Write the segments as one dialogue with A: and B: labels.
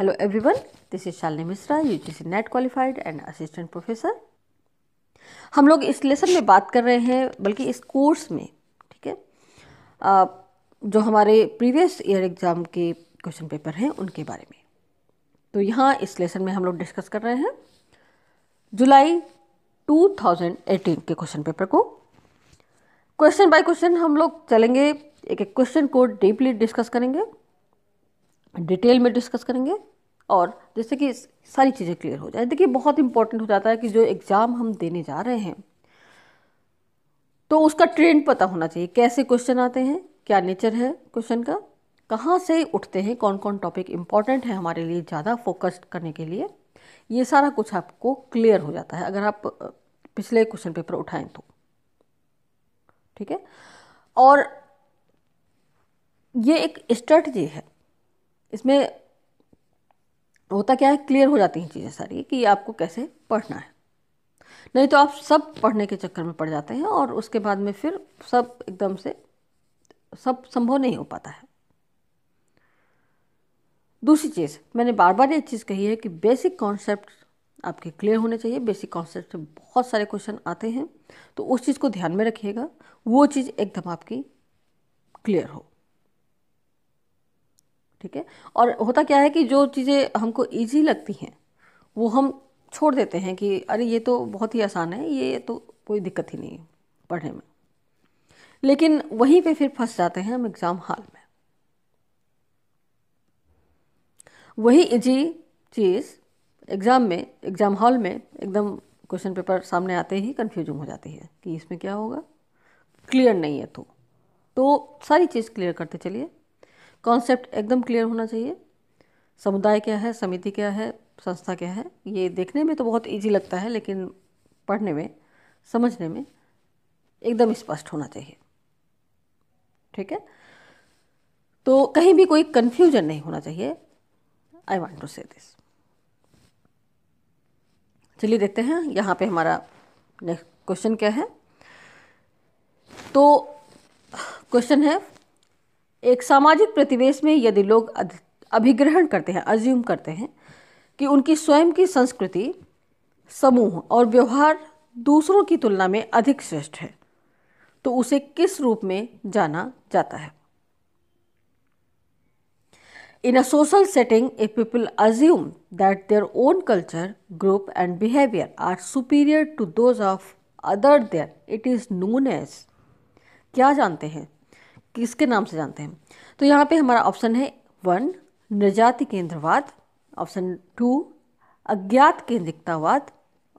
A: this is this Mishra U Misra, C NET qualified and assistant professor हम लोग इस lesson में बात कर रहे हैं बल्कि इस कोर्स में ठीक है जो हमारे प्रीवियस ईयर एग्ज़ाम के क्वेश्चन पेपर हैं उनके बारे में तो यहाँ इस लेसन में हम लोग डिस्कस कर रहे हैं जुलाई 2018 के क्वेश्चन पेपर को क्वेश्चन बाय क्वेश्चन हम लोग चलेंगे एक एक क्वेश्चन को डीपली डिस्कस करेंगे डिटेल में डिस्कस करेंगे और जैसे कि सारी चीज़ें क्लियर हो जाए देखिए बहुत इंपॉर्टेंट हो जाता है कि जो एग्ज़ाम हम देने जा रहे हैं तो उसका ट्रेंड पता होना चाहिए कैसे क्वेश्चन आते हैं क्या नेचर है क्वेश्चन का कहाँ से उठते हैं कौन कौन टॉपिक इम्पॉर्टेंट है हमारे लिए ज़्यादा फोकस्ड करने के लिए ये सारा कुछ आपको क्लियर हो जाता है अगर आप पिछले क्वेश्चन पेपर उठाएं तो ठीक है और ये एक स्ट्रेटजी है इसमें होता क्या है क्लियर हो जाती हैं चीज़ें सारी कि आपको कैसे पढ़ना है नहीं तो आप सब पढ़ने के चक्कर में पड़ जाते हैं और उसके बाद में फिर सब एकदम से सब संभव नहीं हो पाता है दूसरी चीज़ मैंने बार बार ये चीज़ कही है कि बेसिक कॉन्सेप्ट आपके क्लियर होने चाहिए बेसिक कॉन्सेप्ट से बहुत सारे क्वेश्चन आते हैं तो उस चीज़ को ध्यान में रखिएगा वो चीज़ एकदम आपकी क्लियर हो ठीक है और होता क्या है कि जो चीज़ें हमको ईजी लगती हैं वो हम छोड़ देते हैं कि अरे ये तो बहुत ही आसान है ये तो कोई दिक्कत ही नहीं है पढ़ने में लेकिन वहीं पे फिर फंस जाते हैं हम एग्ज़ाम हाल में वही इजी चीज़ एग्ज़ाम में एग्ज़ाम हॉल में एकदम क्वेश्चन पेपर सामने आते ही कंफ्यूजन हो जाती है कि इसमें क्या होगा क्लियर नहीं है तो तो सारी चीज़ क्लियर करते चलिए कॉन्सेप्ट एकदम क्लियर होना चाहिए समुदाय क्या है समिति क्या है संस्था क्या है ये देखने में तो बहुत ईजी लगता है लेकिन पढ़ने में समझने में एकदम स्पष्ट होना चाहिए ठीक है तो कहीं भी कोई कन्फ्यूजन नहीं होना चाहिए I want to say this चलिए देखते हैं यहाँ पे हमारा नेक्स्ट क्वेश्चन क्या है तो क्वेश्चन है एक सामाजिक प्रतिवेश में यदि लोग अभिग्रहण करते हैं अज्यूम करते हैं कि उनकी स्वयं की संस्कृति समूह और व्यवहार दूसरों की तुलना में अधिक श्रेष्ठ है तो उसे किस रूप में जाना जाता है in a social setting a people assume that their own culture group and behaviour are superior to those of other there it is known as क्या जानते हैं किसके नाम से जानते हैं तो यहाँ पे हमारा ऑप्शन है वन निर्जाति केंद्रवाद ऑप्शन टू अज्ञात केंद्रिकतावाद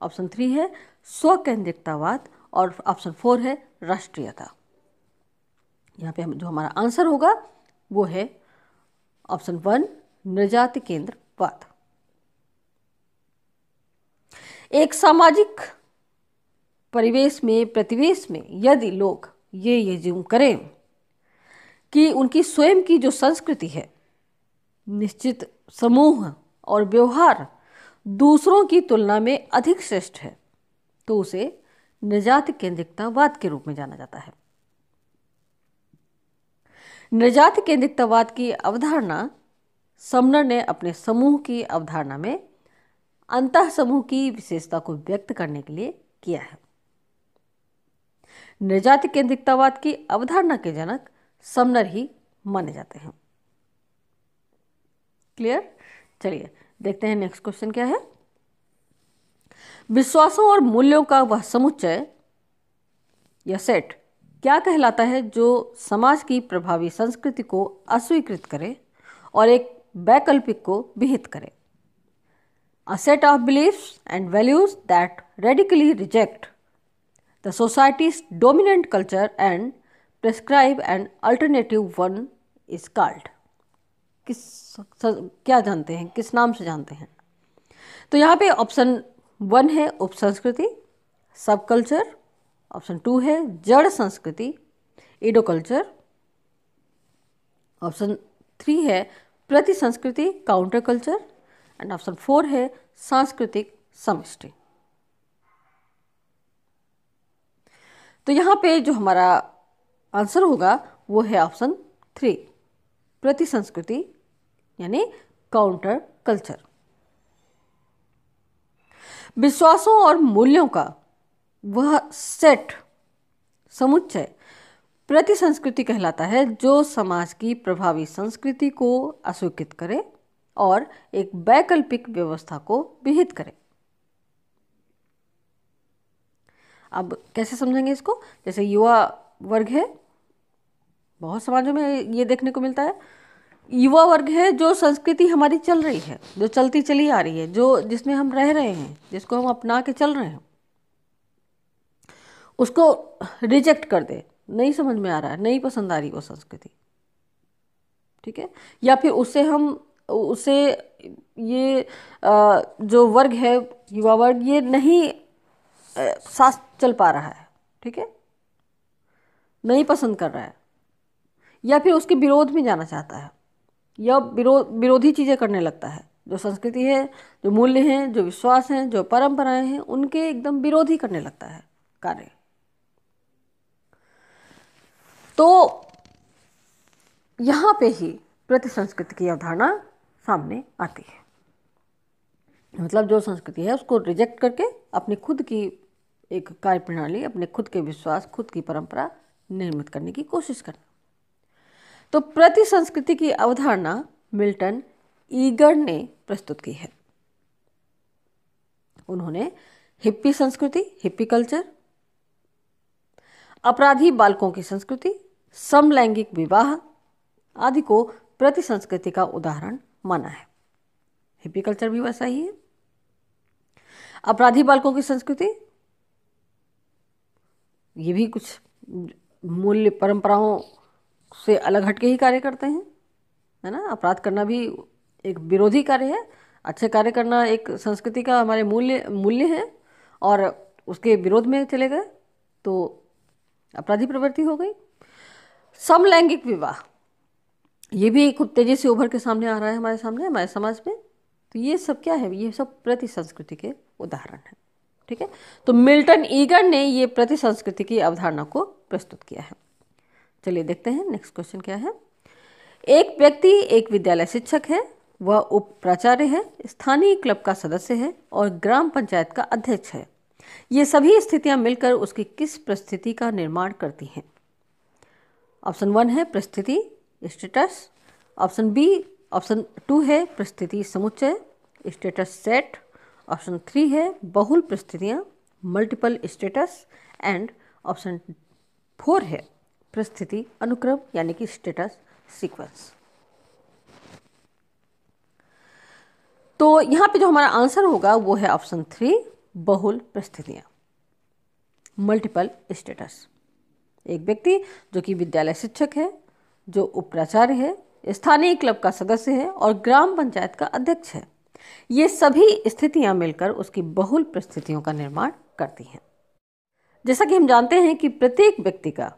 A: ऑप्शन थ्री है स्व केंद्रिकतावाद और ऑप्शन फोर है राष्ट्रीयता यहाँ पे हम जो हमारा आंसर होगा वो है ऑप्शन वन निर्जाति केंद्रवाद एक सामाजिक परिवेश में प्रतिवेश में यदि लोग ये ये ज्यूम करें कि उनकी स्वयं की जो संस्कृति है निश्चित समूह और व्यवहार दूसरों की तुलना में अधिक श्रेष्ठ है तो उसे निर्जात केंद्रिकतावाद के रूप में जाना जाता है निर्जात केंद्रिकतावाद की अवधारणा समनर ने अपने समूह की अवधारणा में अंत समूह की विशेषता को व्यक्त करने के लिए किया है निर्जात केंद्रिकतावाद की अवधारणा के जनक समनर ही माने जाते हैं क्लियर चलिए देखते हैं नेक्स्ट क्वेश्चन क्या है विश्वासों और मूल्यों का वह समुच्चय या सेट क्या कहलाता है जो समाज की प्रभावी संस्कृति को अस्वीकृत करे और एक वैकल्पिक को विहित करे a set of beliefs and values that radically reject the society's dominant culture and prescribe and alternative one is called किस क्या जानते हैं किस नाम से जानते हैं तो यहाँ पे ऑप्शन वन है उप संस्कृति सब कल्चर ऑप्शन टू है जड़ संस्कृति इडो कल्चर ऑप्शन थ्री है प्रति संस्कृति counter culture and option four है सांस्कृतिक समिष्टि तो यहाँ पे जो हमारा आंसर होगा वो है ऑप्शन थ्री प्रति संस्कृति यानी काउंटर कल्चर विश्वासों और मूल्यों का वह सेट समुच्चय प्रति संस्कृति कहलाता है जो समाज की प्रभावी संस्कृति को अस्वीकृत करे और एक वैकल्पिक व्यवस्था को विहित करे अब कैसे समझेंगे इसको जैसे युवा वर्ग है बहुत समाजों में ये देखने को मिलता है युवा वर्ग है जो संस्कृति हमारी चल रही है जो चलती चली आ रही है जो जिसमें हम रह रहे हैं जिसको हम अपना के चल रहे हैं उसको रिजेक्ट कर दे नहीं समझ में आ रहा है नहीं पसंद आ रही वो संस्कृति ठीक है या फिर उससे हम उसे ये जो वर्ग है युवा वर्ग ये नहीं सास चल पा रहा है ठीक है नहीं पसंद कर रहा है या फिर उसके विरोध में जाना चाहता है या विरोध विरोधी चीज़ें करने लगता है जो संस्कृति है जो मूल्य हैं जो विश्वास हैं जो परंपराएं हैं उनके एकदम विरोधी करने लगता है कार्य तो यहाँ पे ही प्रति संस्कृति की अवधारणा सामने आती है मतलब जो संस्कृति है उसको रिजेक्ट करके अपनी खुद की एक कार्य प्रणाली अपने खुद के विश्वास खुद की परंपरा निर्मित करने की कोशिश करना तो प्रति संस्कृति की अवधारणा मिल्टन ईगर ने प्रस्तुत की है उन्होंने हिप्पी संस्कृति हिप्पी कल्चर अपराधी बालकों की संस्कृति समलैंगिक विवाह आदि को प्रति संस्कृति का उदाहरण माना है हिप्पी कल्चर भी वैसा ही है अपराधी बालकों की संस्कृति ये भी कुछ मूल्य परंपराओं से अलग हटके ही कार्य करते हैं है ना अपराध करना भी एक विरोधी कार्य है अच्छे कार्य करना एक संस्कृति का हमारे मूल्य मूल्य है और उसके विरोध में चले गए तो अपराधी प्रवृत्ति हो गई समलैंगिक विवाह ये भी खूब तेजी से उभर के सामने आ रहा है हमारे सामने हमारे समाज में तो ये सब क्या है ये सब प्रति संस्कृति के उदाहरण हैं ठीक है तो मिल्टन ईगर ने ये प्रति संस्कृति की अवधारणा को प्रस्तुत किया है चलिए देखते हैं नेक्स्ट क्वेश्चन क्या है एक व्यक्ति एक विद्यालय शिक्षक है वह उप प्राचार्य है स्थानीय क्लब का सदस्य है और ग्राम पंचायत का अध्यक्ष है ये सभी स्थितियां मिलकर उसकी किस परिस्थिति का निर्माण करती हैं ऑप्शन वन है परिस्थिति status option B option two है परिस्थिति समुच्चय स्टेटस सेट ऑप्शन थ्री है बहुल परिस्थितियाँ multiple status and option four है प्रस्थिति अनुक्रम यानी कि स्टेटस सीक्वेंस तो यहां पे जो हमारा आंसर होगा वो है ऑप्शन थ्री बहुल प्रस्थितियां मल्टीपल स्टेटस एक व्यक्ति जो कि विद्यालय शिक्षक है जो उप्राचार्य है स्थानीय क्लब का सदस्य है और ग्राम पंचायत का अध्यक्ष है ये सभी स्थितियां मिलकर उसकी बहुल परिस्थितियों का निर्माण करती हैं जैसा कि हम जानते हैं कि प्रत्येक व्यक्ति का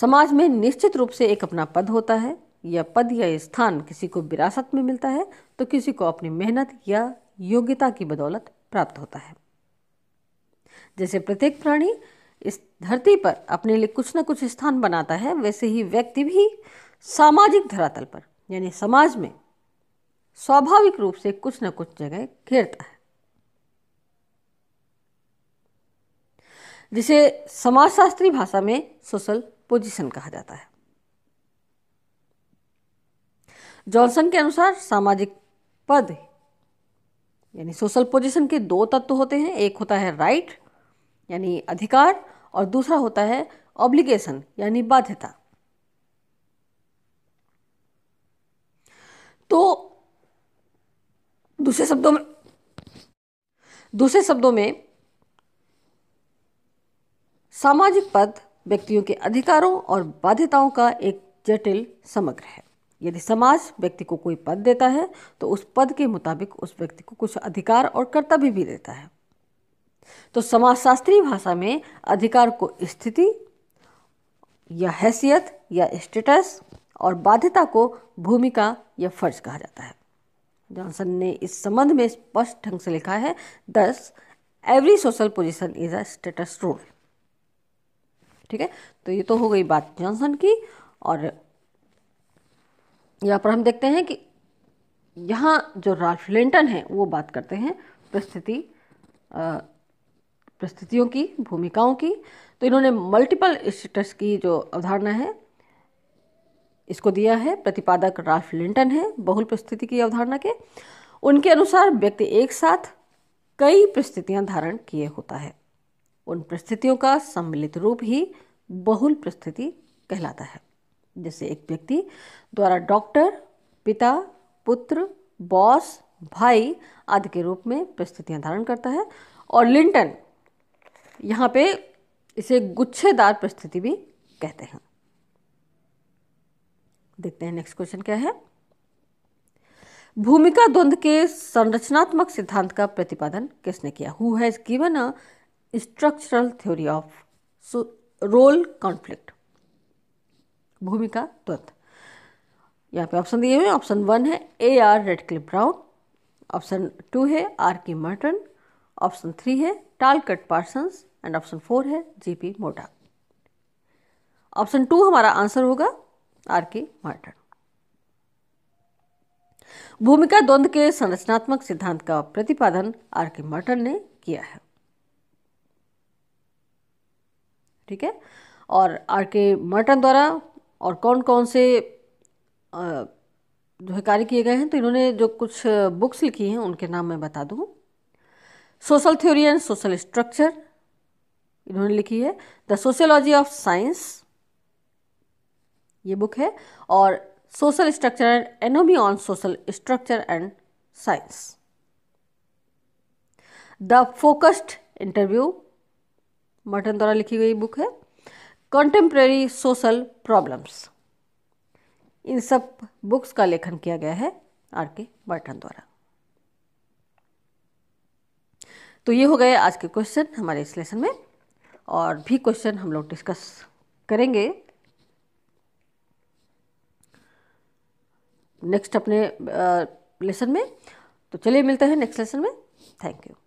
A: समाज में निश्चित रूप से एक अपना पद होता है या पद या स्थान किसी को विरासत में मिलता है तो किसी को अपनी मेहनत या योग्यता की बदौलत प्राप्त होता है जैसे प्रत्येक प्राणी इस धरती पर अपने लिए कुछ ना कुछ स्थान बनाता है वैसे ही व्यक्ति भी सामाजिक धरातल पर यानी समाज में स्वाभाविक रूप से कुछ ना कुछ जगह घेरता है जिसे समाजशास्त्री भाषा में सोशल पोजीशन कहा जाता है जॉनसन के अनुसार सामाजिक पद यानी सोशल पोजीशन के दो तत्व होते हैं एक होता है राइट यानी अधिकार और दूसरा होता है ऑब्लिगेशन यानी बाध्यता तो दूसरे शब्दों में दूसरे शब्दों में सामाजिक पद व्यक्तियों के अधिकारों और बाध्यताओं का एक जटिल समग्र है यदि समाज व्यक्ति को कोई पद देता है तो उस पद के मुताबिक उस व्यक्ति को कुछ अधिकार और कर्तव्य भी देता है तो समाजशास्त्रीय भाषा में अधिकार को स्थिति या हैसियत या स्टेटस और बाध्यता को भूमिका या फर्ज कहा जाता है जॉनसन ने इस संबंध में स्पष्ट ढंग से लिखा है this every social position is a status role ठीक है तो ये तो हो गई बात जॉनसन की और यहाँ पर हम देखते हैं कि यहाँ जो राल्फ लिंटन है वो बात करते हैं परिस्थिति परिस्थितियों की भूमिकाओं की तो इन्होंने मल्टीपल स्टेटस की जो अवधारणा है इसको दिया है प्रतिपादक राल्फ लिंटन है बहुल परिस्थिति की अवधारणा के उनके अनुसार व्यक्ति एक साथ कई परिस्थितियां धारण किए होता है उन परिस्थितियों का सम्मिलित रूप ही बहुल परिस्थिति कहलाता है जैसे एक व्यक्ति द्वारा डॉक्टर पिता पुत्र बॉस भाई आदि के रूप में परिस्थितियां धारण करता है और लिंटन यहाँ पे इसे गुच्छेदार परिस्थिति भी कहते हैं देखते हैं नेक्स्ट क्वेश्चन क्या है भूमिका द्वंद के संरचनात्मक सिद्धांत का प्रतिपादन किसने किया who has given a structural theory of role conflict भूमिका द्वंद यहाँ पे ऑप्शन दिए हुए ऑप्शन वन है A R Radcliffe Brown option two है R K Merton option three है Talcott Parsons and option four है जीपी मोटा ऑप्शन टू हमारा आंसर होगा आर के मार्टन भूमिका द्वंद्व के संरचनात्मक सिद्धांत का प्रतिपादन आर के मार्टन ने किया है ठीक है और आर के मर्टन द्वारा और कौन कौन से जो है कार्य किए गए हैं तो इन्होंने जो कुछ बुक्स लिखी हैं उनके नाम मैं बता दूँ social theory and social structure इन्होंने लिखी है द सोशियोलॉजी ऑफ साइंस ये बुक है और social structure and anomie on social structure and science the focused interview Merton द्वारा लिखी गई बुक है कंटेम्प्रेरी सोशल प्रॉब्लम्स इन सब बुक्स का लेखन किया गया है आर के मर्टन द्वारा तो ये हो गए आज के क्वेश्चन हमारे इस लेसन में और भी क्वेश्चन हम लोग डिस्कस करेंगे नेक्स्ट अपने लेसन में तो चलिए मिलते हैं नेक्स्ट लेसन में थैंक यू